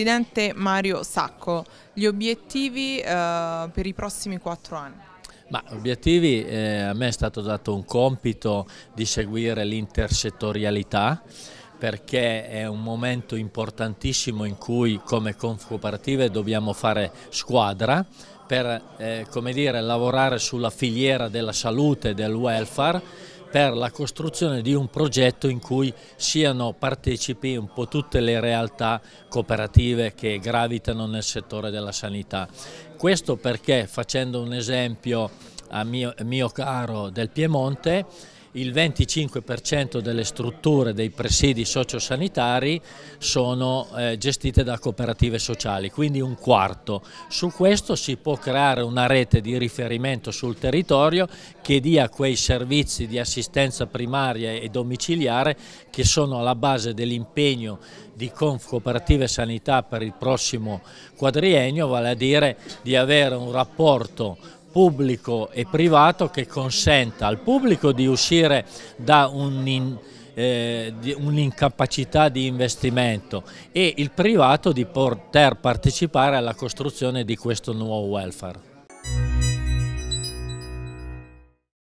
Presidente Mario Sacco, gli obiettivi eh, per i prossimi quattro anni? Ma obiettivi, eh, a me è stato dato un compito di seguire l'intersettorialità perché è un momento importantissimo in cui come cooperative dobbiamo fare squadra per eh, dire, lavorare sulla filiera della salute e del welfare per la costruzione di un progetto in cui siano partecipi un po' tutte le realtà cooperative che gravitano nel settore della sanità. Questo perché facendo un esempio a mio, mio caro del Piemonte il 25% delle strutture dei presidi sociosanitari sono eh, gestite da cooperative sociali, quindi un quarto. Su questo si può creare una rete di riferimento sul territorio che dia quei servizi di assistenza primaria e domiciliare che sono alla base dell'impegno di Conf Cooperative Sanità per il prossimo quadriennio, vale a dire di avere un rapporto pubblico e privato che consenta al pubblico di uscire da un'incapacità eh, di, di investimento e il privato di poter partecipare alla costruzione di questo nuovo welfare.